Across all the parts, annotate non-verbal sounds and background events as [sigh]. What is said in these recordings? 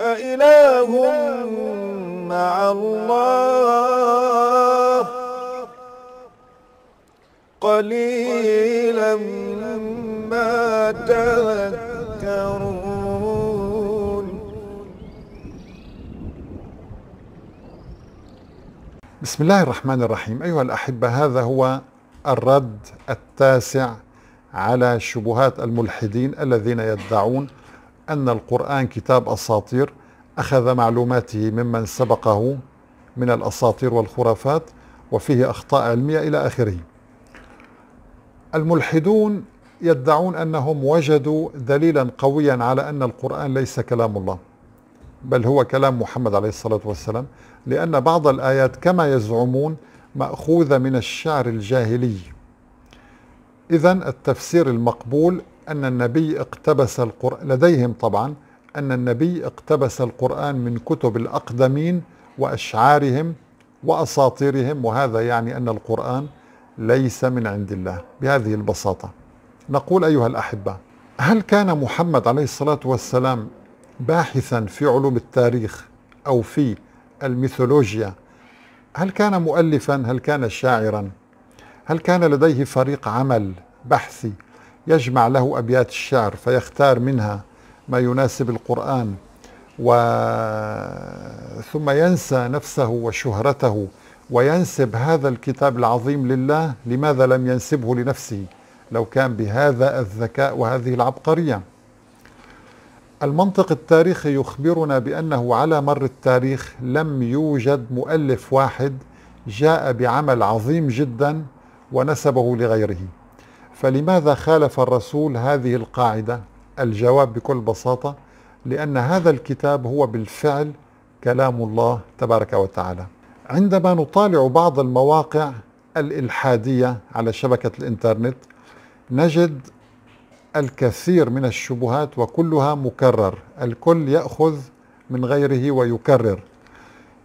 أإله مع الله قليلا ما تذكرون بسم الله الرحمن الرحيم أيها الأحبة هذا هو الرد التاسع على شبهات الملحدين الذين يدعون أن القرآن كتاب أساطير أخذ معلوماته ممن سبقه من الأساطير والخرافات وفيه أخطاء علمية إلى آخره الملحدون يدعون أنهم وجدوا دليلا قويا على أن القرآن ليس كلام الله بل هو كلام محمد عليه الصلاة والسلام لأن بعض الآيات كما يزعمون مأخوذة من الشعر الجاهلي إذا التفسير المقبول أن النبي اقتبس القرآن لديهم طبعا أن النبي اقتبس القرآن من كتب الأقدمين وأشعارهم وأساطيرهم وهذا يعني أن القرآن ليس من عند الله بهذه البساطة نقول أيها الأحبة هل كان محمد عليه الصلاة والسلام باحثا في علوم التاريخ أو في الميثولوجيا هل كان مؤلفا هل كان شاعرا هل كان لديه فريق عمل بحثي يجمع له أبيات الشعر فيختار منها ما يناسب القرآن ثم ينسى نفسه وشهرته وينسب هذا الكتاب العظيم لله لماذا لم ينسبه لنفسه لو كان بهذا الذكاء وهذه العبقرية المنطق التاريخي يخبرنا بأنه على مر التاريخ لم يوجد مؤلف واحد جاء بعمل عظيم جدا ونسبه لغيره فلماذا خالف الرسول هذه القاعدة؟ الجواب بكل بساطة لأن هذا الكتاب هو بالفعل كلام الله تبارك وتعالى. عندما نطالع بعض المواقع الإلحادية على شبكة الإنترنت نجد الكثير من الشبهات وكلها مكرر، الكل يأخذ من غيره ويكرر.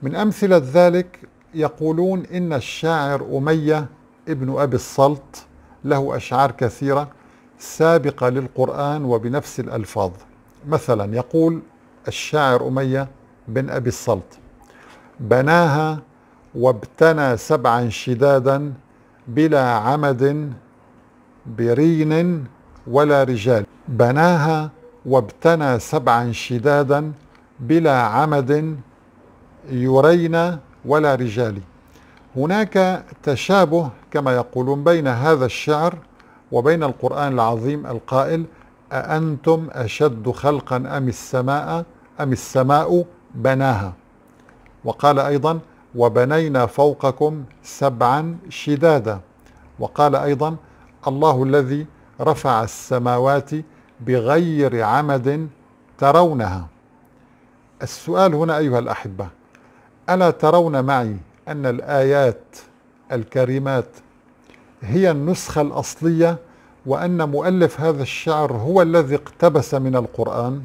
من أمثلة ذلك يقولون إن الشاعر أمية ابن أبي السلط له أشعار كثيرة سابقة للقرآن وبنفس الألفاظ مثلا يقول الشاعر أمية بن أبي الصلت بناها وابتنى سبعا شدادا بلا عمد برين ولا رجال بناها وابتنى سبعا شدادا بلا عمد يرين ولا رجال هناك تشابه كما يقولون بين هذا الشعر وبين القرآن العظيم القائل أأنتم أشد خلقا أم السماء أم السماء بناها وقال أيضا وبنينا فوقكم سبعا شدادا وقال أيضا الله الذي رفع السماوات بغير عمد ترونها السؤال هنا أيها الأحبة ألا ترون معي أن الآيات الكريمات هي النسخة الأصلية وأن مؤلف هذا الشعر هو الذي اقتبس من القرآن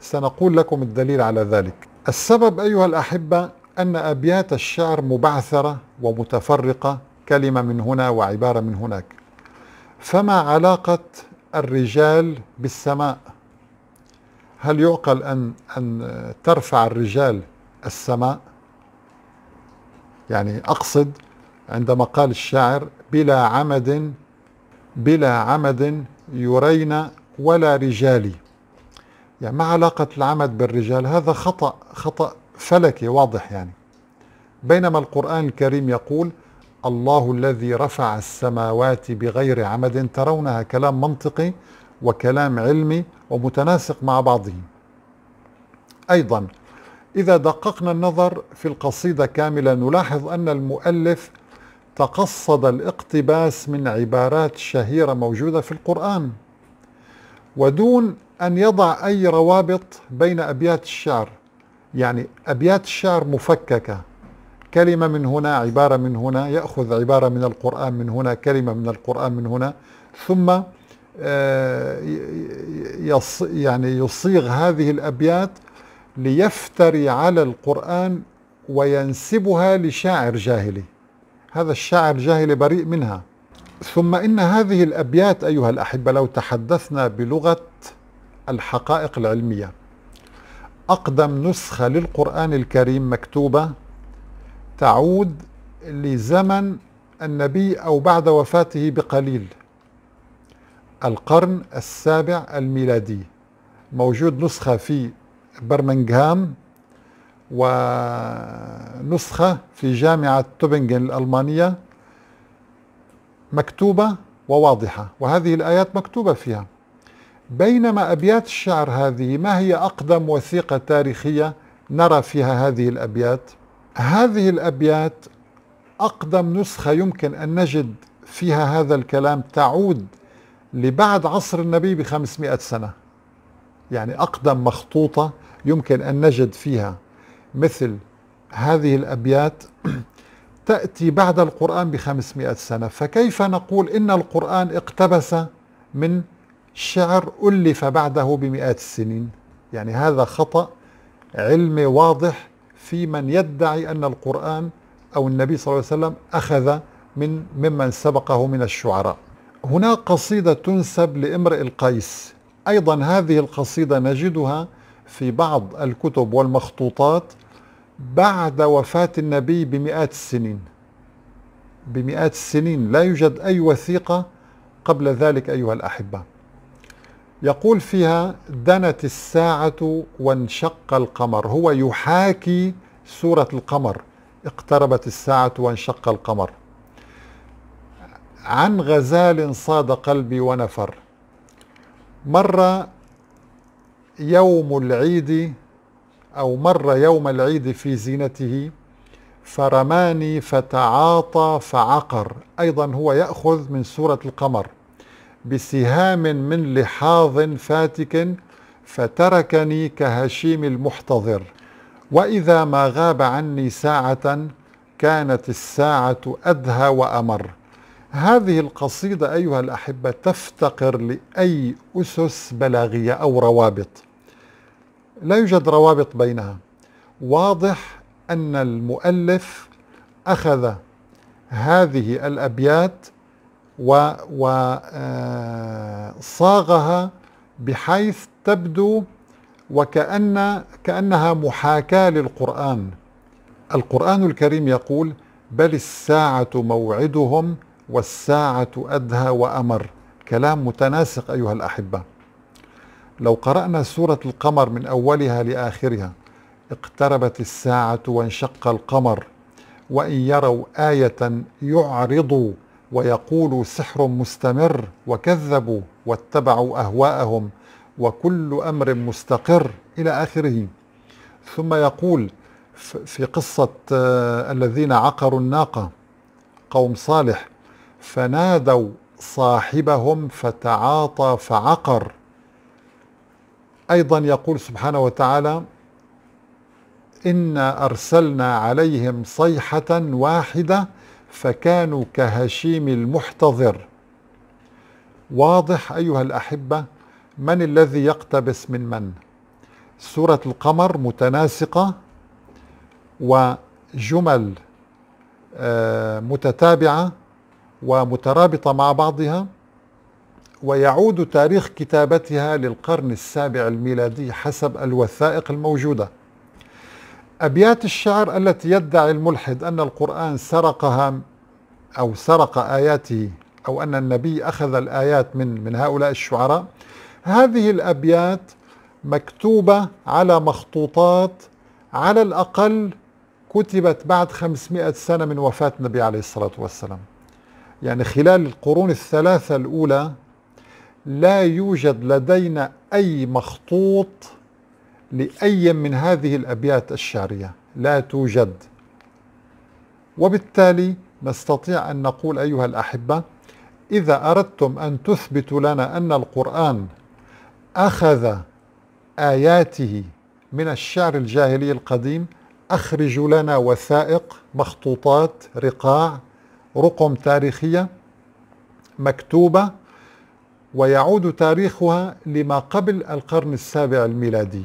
سنقول لكم الدليل على ذلك السبب أيها الأحبة أن أبيات الشعر مبعثرة ومتفرقة كلمة من هنا وعبارة من هناك فما علاقة الرجال بالسماء هل يعقل أن, أن ترفع الرجال السماء يعني أقصد عندما قال الشاعر بلا عمد بلا عمد يرينا ولا رجال يعني ما علاقة العمد بالرجال هذا خطأ خطأ فلكي واضح يعني بينما القرآن الكريم يقول الله الذي رفع السماوات بغير عمد ترونها كلام منطقي وكلام علمي ومتناسق مع بعضه أيضا إذا دققنا النظر في القصيدة كاملة نلاحظ أن المؤلف تقصد الاقتباس من عبارات شهيرة موجودة في القرآن ودون أن يضع أي روابط بين أبيات الشعر يعني أبيات الشعر مفككة كلمة من هنا عبارة من هنا يأخذ عبارة من القرآن من هنا كلمة من القرآن من هنا ثم آه، يص يعني يصيغ هذه الأبيات ليفتري على القرآن وينسبها لشاعر جاهلي هذا الشاعر جاهل بريء منها ثم إن هذه الأبيات أيها الأحبة لو تحدثنا بلغة الحقائق العلمية أقدم نسخة للقرآن الكريم مكتوبة تعود لزمن النبي أو بعد وفاته بقليل القرن السابع الميلادي موجود نسخة في برمنغهام ونسخة في جامعة توبنغن الألمانية مكتوبة وواضحة وهذه الآيات مكتوبة فيها بينما أبيات الشعر هذه ما هي أقدم وثيقة تاريخية نرى فيها هذه الأبيات هذه الأبيات أقدم نسخة يمكن أن نجد فيها هذا الكلام تعود لبعد عصر النبي بخمسمائة سنة يعني أقدم مخطوطة يمكن أن نجد فيها مثل هذه الأبيات [clears throat] تأتي بعد القرآن بخمسمائة سنة فكيف نقول إن القرآن اقتبس من شعر ألف بعده بمئات السنين يعني هذا خطأ علمي واضح في من يدعي أن القرآن أو النبي صلى الله عليه وسلم أخذ من ممن سبقه من الشعراء هناك قصيدة تنسب لامرئ القيس أيضا هذه القصيدة نجدها في بعض الكتب والمخطوطات بعد وفاة النبي بمئات السنين بمئات السنين لا يوجد أي وثيقة قبل ذلك أيها الأحبة يقول فيها دنت الساعة وانشق القمر هو يحاكي سورة القمر اقتربت الساعة وانشق القمر عن غزال صاد قلبي ونفر مرة يوم العيد أو مر يوم العيد في زينته فرماني فتعاطى فعقر أيضا هو يأخذ من سورة القمر بسهام من لحاظ فاتك فتركني كهشيم المحتضر وإذا ما غاب عني ساعة كانت الساعة أدهى وأمر هذه القصيدة أيها الأحبة تفتقر لأي أسس بلاغية أو روابط لا يوجد روابط بينها واضح أن المؤلف أخذ هذه الأبيات وصاغها آه، بحيث تبدو وكأن كأنها محاكاة للقرآن القرآن الكريم يقول بل الساعة موعدهم والساعة أدهى وأمر كلام متناسق أيها الأحبة لو قرأنا سورة القمر من أولها لآخرها اقتربت الساعة وانشق القمر وإن يروا آية يعرضوا ويقولوا سحر مستمر وكذبوا واتبعوا أهواءهم وكل أمر مستقر إلى آخره ثم يقول في قصة آه، الذين عقروا الناقة قوم صالح فنادوا صاحبهم فتعاطى فعقر أيضا يقول سبحانه وتعالى إنا أرسلنا عليهم صيحة واحدة فكانوا كهشيم المحتضر واضح أيها الأحبة من الذي يقتبس من من سورة القمر متناسقة وجمل آه، متتابعة ومترابطة مع بعضها ويعود تاريخ كتابتها للقرن السابع الميلادي حسب الوثائق الموجوده ابيات الشعر التي يدعي الملحد ان القران سرقها او سرق اياته او ان النبي اخذ الايات من من هؤلاء الشعراء هذه الابيات مكتوبه على مخطوطات على الاقل كتبت بعد 500 سنه من وفاه النبي عليه الصلاه والسلام يعني خلال القرون الثلاثه الاولى لا يوجد لدينا أي مخطوط لأي من هذه الأبيات الشعرية لا توجد وبالتالي نستطيع أن نقول أيها الأحبة إذا أردتم أن تثبتوا لنا أن القرآن أخذ آياته من الشعر الجاهلي القديم أخرجوا لنا وثائق مخطوطات رقاع رقم تاريخية مكتوبة ويعود تاريخها لما قبل القرن السابع الميلادي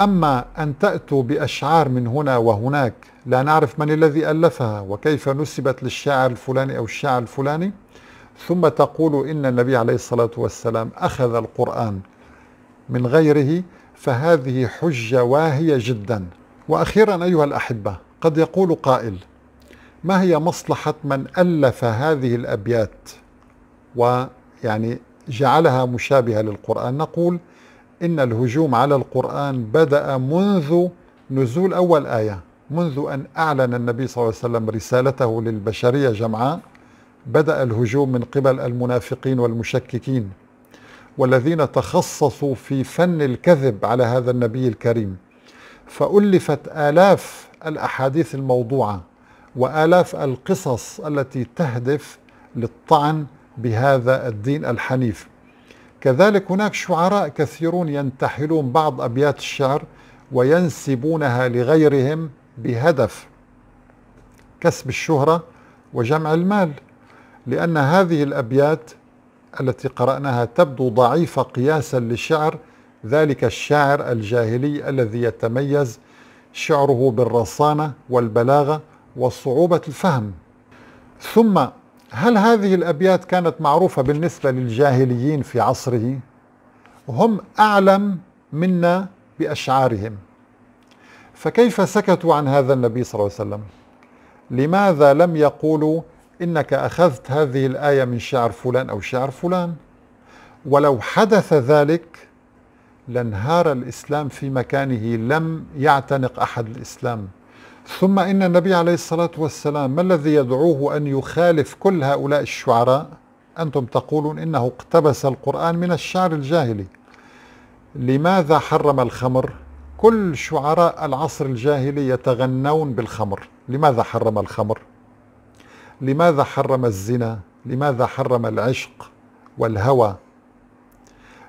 أما أن تأتوا بأشعار من هنا وهناك لا نعرف من الذي ألفها وكيف نسبت للشاعر الفلاني أو الشاعر الفلاني ثم تقول إن النبي عليه الصلاة والسلام أخذ القرآن من غيره فهذه حجة واهية جدا وأخيرا أيها الأحبة قد يقول قائل ما هي مصلحة من ألف هذه الأبيات و يعني جعلها مشابهة للقرآن نقول إن الهجوم على القرآن بدأ منذ نزول أول آية منذ أن أعلن النبي صلى الله عليه وسلم رسالته للبشرية جمعاء بدأ الهجوم من قبل المنافقين والمشككين والذين تخصصوا في فن الكذب على هذا النبي الكريم فألفت آلاف الأحاديث الموضوعة وآلاف القصص التي تهدف للطعن بهذا الدين الحنيف كذلك هناك شعراء كثيرون ينتحلون بعض أبيات الشعر وينسبونها لغيرهم بهدف كسب الشهرة وجمع المال لأن هذه الأبيات التي قرأناها تبدو ضعيفة قياسا لشعر ذلك الشاعر الجاهلي الذي يتميز شعره بالرصانة والبلاغة وصعوبة الفهم ثم هل هذه الأبيات كانت معروفة بالنسبة للجاهليين في عصره هم أعلم منا بأشعارهم فكيف سكتوا عن هذا النبي صلى الله عليه وسلم لماذا لم يقولوا إنك أخذت هذه الآية من شعر فلان أو شعر فلان ولو حدث ذلك لانهار الإسلام في مكانه لم يعتنق أحد الإسلام ثم إن النبي عليه الصلاة والسلام ما الذي يدعوه أن يخالف كل هؤلاء الشعراء أنتم تقولون إنه اقتبس القرآن من الشعر الجاهلي لماذا حرم الخمر كل شعراء العصر الجاهلي يتغنون بالخمر لماذا حرم الخمر لماذا حرم الزنا لماذا حرم العشق والهوى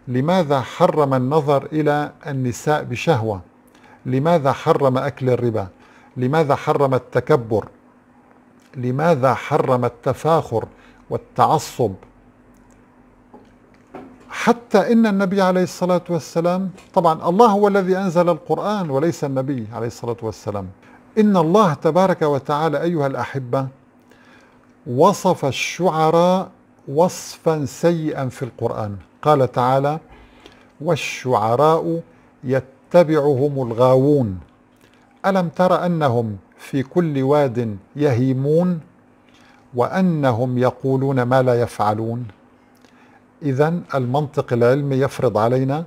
لماذا حرم النظر إلى النساء بشهوة لماذا حرم أكل الربا لماذا حرم التكبر لماذا حرم التفاخر والتعصب حتى ان النبي عليه الصلاه والسلام طبعا الله هو الذي انزل القران وليس النبي عليه الصلاه والسلام ان الله تبارك وتعالى ايها الاحبه وصف الشعراء وصفا سيئا في القران قال تعالى والشعراء يتبعهم الغاوون ألم تر أنهم في كل واد يهيمون وأنهم يقولون ما لا يفعلون إذا المنطق العلمي يفرض علينا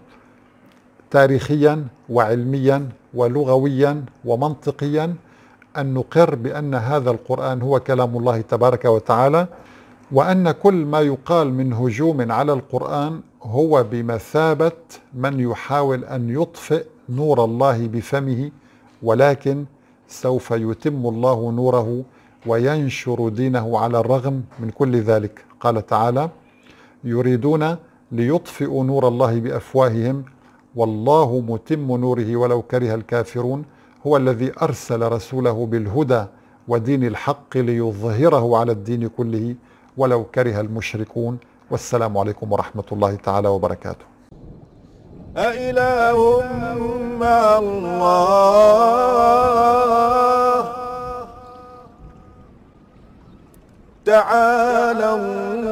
تاريخيا وعلميا ولغويا ومنطقيا أن نقر بأن هذا القرآن هو كلام الله تبارك وتعالى وأن كل ما يقال من هجوم على القرآن هو بمثابة من يحاول أن يطفئ نور الله بفمه ولكن سوف يتم الله نوره وينشر دينه على الرغم من كل ذلك قال تعالى يريدون ليطفئوا نور الله بأفواههم والله متم نوره ولو كره الكافرون هو الذي أرسل رسوله بالهدى ودين الحق ليظهره على الدين كله ولو كره المشركون والسلام عليكم ورحمة الله تعالى وبركاته أإله مع الله تعالى الله